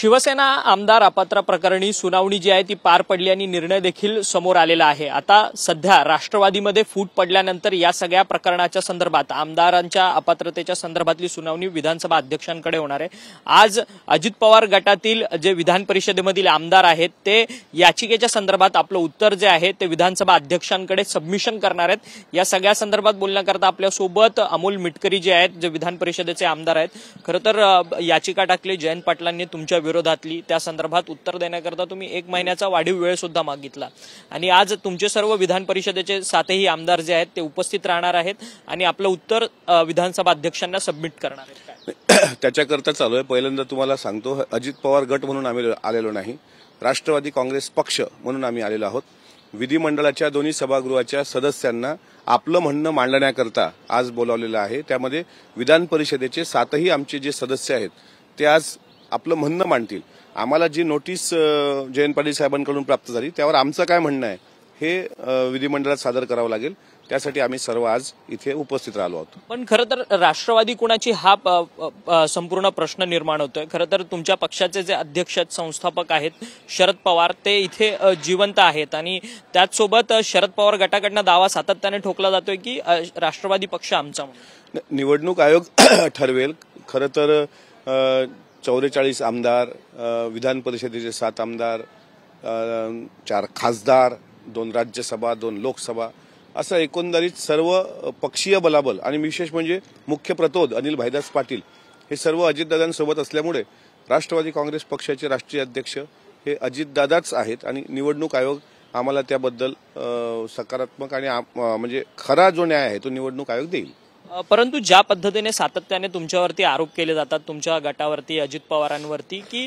शिवसेना आमदार अपात्रा प्रकरणी सुनावणी जी आहे ती पार पडली आणि निर्णय देखील समोर आलेला आहे आता सध्या राष्ट्रवादीमध्ये फूट पडल्यानंतर या सगळ्या प्रकरणाच्या संदर्भात आमदारांच्या अपात्रतेच्या संदर्भातली सुनावणी विधानसभा अध्यक्षांकडे होणार आहे आज अजित पवार गटातील जे विधान परिषदेमधील आमदार आहेत ते याचिकेच्या संदर्भात आपलं उत्तर जे आहे ते विधानसभा अध्यक्षांकडे सबमिशन करणार आहेत या सगळ्या संदर्भात बोलण्याकरता आपल्यासोबत अमोल मिटकरी जे आहेत जे विधान परिषदेचे आमदार आहेत खरं तर याचिका टाकली जयंत पाटलांनी तुमच्या विरोधातली त्या संदर्भात उत्तर देण्याकरता तुम्ही एक महिन्याचा वाढीव वेळ सुद्धा मागितला आणि आज तुमचे सर्व विधान परिषदेचे सातही आमदार जे आहेत ते उपस्थित राहणार आहेत आणि आपलं उत्तर विधानसभा अध्यक्षांना सबमिट करणार त्याच्याकरता चालू आहे पहिल्यांदा तुम्हाला सांगतो अजित पवार गट म्हणून आम्ही आलेलो नाही राष्ट्रवादी काँग्रेस पक्ष म्हणून आम्ही आलेलो आहोत विधिमंडळाच्या दोन्ही सभागृहाच्या सदस्यांना आपलं म्हणणं मांडण्याकरता आज बोलावलेलं आहे त्यामध्ये विधान परिषदेचे सातही आमचे जे सदस्य आहेत ते आज आपलं म्हणणं मांडतील आम्हाला जी नोटीस जयंत पाटील साहेबांकडून प्राप्त झाली त्यावर आमचं काय म्हणणं आहे हे विधिमंडळात सादर करावं लागेल त्यासाठी आम्ही सर्व आज इथे उपस्थित राहिलो आहोत पण खरं तर राष्ट्रवादी कुणाची हा संपूर्ण प्रश्न निर्माण होतोय खरं तर तुमच्या पक्षाचे जे अध्यक्ष संस्थापक आहेत शरद पवार ते इथे जिवंत आहेत आणि त्याचसोबत शरद पवार गटाकडनं दावा सातत्याने ठोकला जातोय की राष्ट्रवादी पक्ष आमचा निवडणूक आयोग ठरवेल खरं तर चौवेचाळीस आमदार विधान परिषदेचे सात आमदार चार खासदार दोन राज्यसभा दोन लोकसभा असं एकंदरीत सर्व पक्षीय बलाबल आणि विशेष म्हणजे मुख्य प्रतोद अनिल भाईदास पाटील हे सर्व अजितदादांसोबत असल्यामुळे राष्ट्रवादी काँग्रेस पक्षाचे राष्ट्रीय अध्यक्ष हे अजितदादाच आहेत आणि निवडणूक आयोग आम्हाला त्याबद्दल सकारात्मक आणि म्हणजे खरा जो न्याय आहे तो निवडणूक आयोग देईल परंतु ज्या पद्धतीने सातत्याने तुमच्यावरती आरोप केले जातात तुमच्या गटावरती अजित पवारांवरती की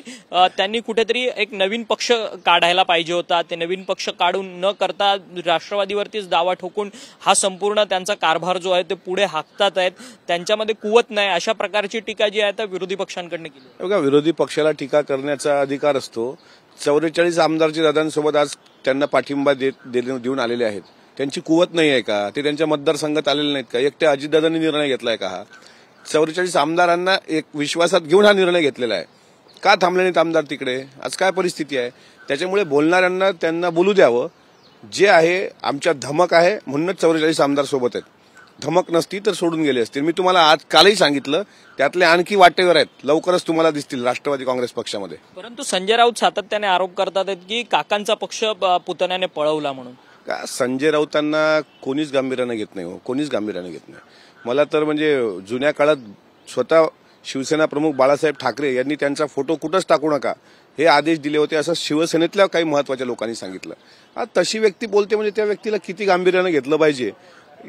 त्यांनी कुठेतरी एक नवीन पक्ष काढायला पाहिजे होता ते नवीन पक्ष काढून न करता राष्ट्रवादीवरतीच दावा ठोकून हा संपूर्ण त्यांचा कारभार जो आहे ते पुढे हाकतात आहेत त्यांच्यामध्ये कुवत नाही अशा प्रकारची टीका जी आहे त्या विरोधी पक्षांकडनं केली बघा विरोधी पक्षाला टीका करण्याचा अधिकार असतो चौवेचाळीस आमदारच्या दादांसोबत आज त्यांना पाठिंबा देऊन आलेले आहेत त्यांची कुवत नाही आहे का ते त्यांच्या मतदारसंघात आलेले नाहीत का एकट्या अजितदादांनी निर्णय घेतलाय का हा चौवेचाळीस आमदारांना एक विश्वासात घेऊन हा निर्णय घेतलेला आहे का थांबले नाहीत आमदार तिकडे आज काय परिस्थिती आहे त्याच्यामुळे बोलणाऱ्यांना त्यांना बोलू द्यावं जे आहे आमच्या धमक आहे म्हणूनच चौवेचाळीस आमदार सोबत आहेत धमक नसती तर सोडून गेले असतील मी तुम्हाला आज कालही सांगितलं त्यातले आणखी वाटेवर आहेत लवकरच तुम्हाला दिसतील राष्ट्रवादी काँग्रेस पक्षामध्ये परंतु संजय राऊत सातत्याने आरोप करतात की काकांचा पक्ष पुतण्याने पळवला म्हणून का संजय राऊतांना कोणीच गांभीर्यानं घेत नाही हो कोणीच गांभीर्यानं घेत नाही मला तर म्हणजे जुन्या काळात स्वतः शिवसेना प्रमुख बाळासाहेब ठाकरे यांनी त्यांचा फोटो कुठंच टाकू नका हे आदेश दिले होते असं शिवसेनेतल्या काही महत्वाच्या लोकांनी सांगितलं तशी व्यक्ती बोलते म्हणजे त्या व्यक्तीला किती गांभीर्यानं घेतलं पाहिजे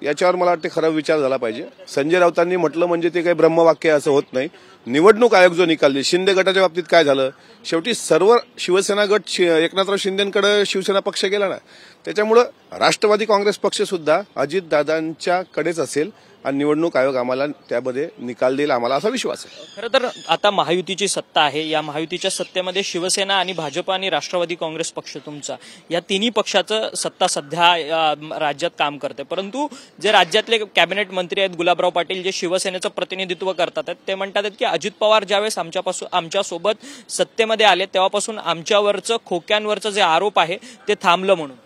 याच्यावर मला वाटते खरा विचार झाला पाहिजे संजय राऊतांनी म्हटलं म्हणजे ते काही ब्रह्मवाक्य असं होत नाही निवडणूक आयोग जो निकाल शिंदे गटाच्या बाबतीत काय झालं शेवटी सर्व शिवसेना गट एकनाथराव शिंदेकडे शिवसेना पक्ष गेला ना त्याच्यामुळं राष्ट्रवादी काँग्रेस पक्ष सुद्धा कडेच असेल आणि निवडणूक आयोग आम्हाला त्यामध्ये निकाल देईल आम्हाला असा विश्वास आहे खरं तर आता महायुतीची सत्ता आहे या महायुतीच्या सत्तेमध्ये शिवसेना आणि भाजप आणि राष्ट्रवादी काँग्रेस पक्ष तुमचा या तिन्ही पक्षाचं सत्ता सध्या राज्यात काम करते परंतु जे राज्यातले कॅबिनेट मंत्री आहेत गुलाबराव पाटील जे शिवसेनेचं प्रतिनिधित्व करतात ते म्हणतात की अजित पवार ज्यावेळेस आमच्यापासून आमच्यासोबत सत्तेमध्ये आले तेव्हापासून आमच्यावरचं खोक्यांवरचं जे आरोप आहे ते थांबलं म्हणून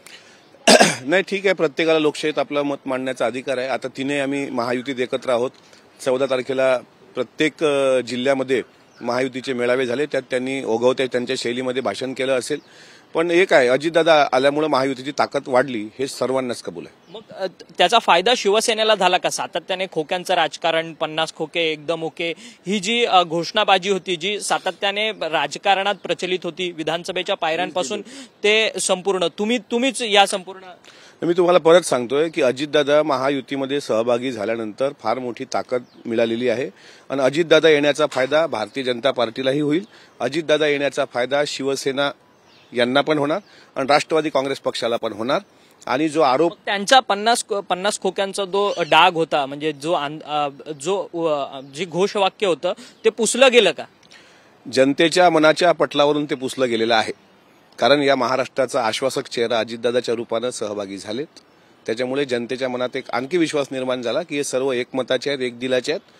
नाही ठीक आहे प्रत्येकाला लोकशाहीत आपलं मत मांडण्याचा अधिकार आहे आता तिने आम्ही महायुतीत एकत्र आहोत चौदा तारखेला प्रत्येक जिल्ह्यामध्ये महायुतीचे मेळावे झाले त्यात त्यांनी ओघवते त्यांच्या शैलीमध्ये भाषण केलं असेल पण एक आहे अजितदादा आल्यामुळे महायुतीची ताकद वाढली हे सर्वांनाच कबूल आहे मग त्याचा फायदा शिवसेनेला झाला का सातत्याने खोक्यांचं राजकारण पन्नास खोके एकदम ओके ही जी घोषणाबाजी होती जी सातत्याने राजकारणात प्रचलित होती विधानसभेच्या पायऱ्यांपासून ते संपूर्ण तुम्ही तुम्हीच या संपूर्ण मी तुम्हाला परत सांगतोय की अजितदादा महायुतीमध्ये सहभागी झाल्यानंतर फार मोठी ताकद मिळालेली आहे आणि अजितदादा येण्याचा फायदा भारतीय जनता पार्टीलाही होईल अजितदादा येण्याचा फायदा शिवसेना यांना पण होणार आणि राष्ट्रवादी काँग्रेस पक्षाला पण होणार आणि जो आरोप त्यांचा पन्नास पन्नास खोक्यांचा जो डाग होता म्हणजे जो जो जी घोषवाक्य होतं ते पुसलं गेलं का जनतेच्या मनाच्या पटलावरून ते पुसलं गेलेलं आहे कारण या महाराष्ट्राचा आश्वासक चेहरा अजितदादाच्या रूपानं सहभागी झालेत त्याच्यामुळे जनतेच्या मनात एक आणखी विश्वास निर्माण झाला की हे सर्व एकमताचे आहेत एक दिलाचे आहेत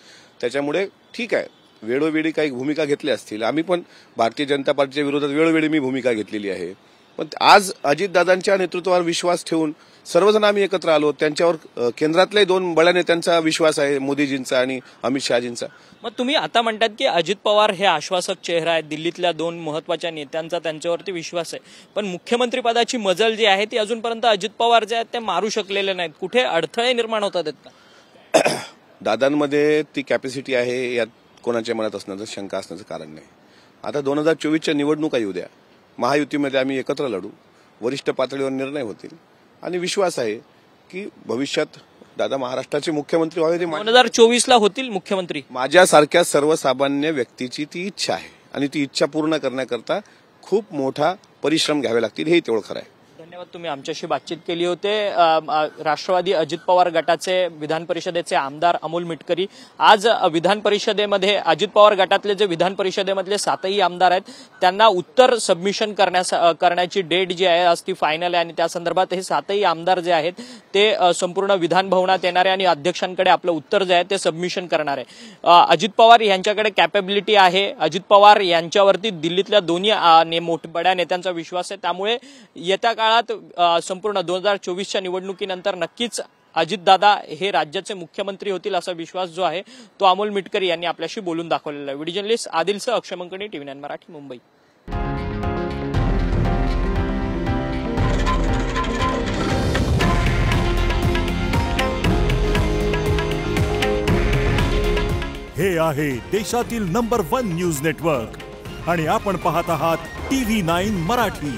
त्याच्यामुळे ठीक आहे वेळोवेळी काही भूमिका घेतल्या असतील आम्ही पण भारतीय जनता पार्टीच्या विरोधात वेळोवेळी मी भूमिका घेतलेली आहे पण आज अजितदादांच्या नेतृत्वावर विश्वास ठेवून सर्वजण आम्ही एकत्र आलो त्यांच्यावर केंद्रातल्याही दोन बड्या नेत्यांचा विश्वास आहे मोदीजींचा आणि अमित शहाजींचा मग तुम्ही आता म्हणतात की अजित पवार हे आश्वासक चेहरा आहे दिल्लीतल्या दोन महत्वाच्या नेत्यांचा त्यांच्यावरती विश्वास आहे पण मुख्यमंत्री पदाची मजल जी आहे ती अजूनपर्यंत अजित पवार जे आहेत ते मारू शकलेले नाहीत कुठे अडथळे निर्माण होतात दादांमध्ये ती कॅपॅसिटी आहे यात कोणाच्या मनात असण्याचं शंका असण्याचं कारण नाही आता दोन हजार चोवीसच्या निवडणुका येऊ द्या महायुतीमध्ये आम्ही एकत्र लढू वरिष्ठ पातळीवर निर्णय होतील आणि विश्वास आहे की भविष्यात दादा महाराष्ट्राचे मुख्यमंत्री व्हावे दोन हजार चोवीसला होतील मुख्यमंत्री माझ्यासारख्या सर्वसामान्य व्यक्तीची ती इच्छा आहे आणि ती इच्छा पूर्ण करण्याकरता खूप मोठा परिश्रम घ्यावे लागतील हे तेवढं खरं आहे तुम्ही आमच्याशी बातचीत केली होते राष्ट्रवादी अजित पवार गटाचे विधान परिषदेचे आमदार अमोल मिटकरी आज विधान परिषदेमध्ये अजित पवार गटातले जे विधान परिषदेमधले सातही आमदार आहेत त्यांना उत्तर सबमिशन करण्यास करण्याची डेट जी आहे आज ती फायनल आहे आणि त्या संदर्भात हे सातही आमदार जे आहेत ते संपूर्ण विधान भवनात येणारे आणि अध्यक्षांकडे आपलं उत्तर जे आहे ते सबमिशन करणार आहे अजित पवार यांच्याकडे कॅपेबिलिटी आहे अजित पवार यांच्यावरती दिल्लीतल्या दोन्ही बड्या नेत्यांचा विश्वास आहे त्यामुळे येत्या काळात संपूर्ण दोन हजार चोवीसच्या निवडणुकीनंतर नक्कीच अजितदादा हे राज्याचे मुख्यमंत्री होतील असा विश्वास जो आहे तो अमोल मिटकरी यांनी आपल्याशी बोलून दाखवलेला आहे video journalist Adilsah Akshay TV nine Marathi Mumbai हे आहे देशातील नंबर वन न्यूज नेटवर्क आणि आपण पाहत आहात टीव्ही नाईन मराठी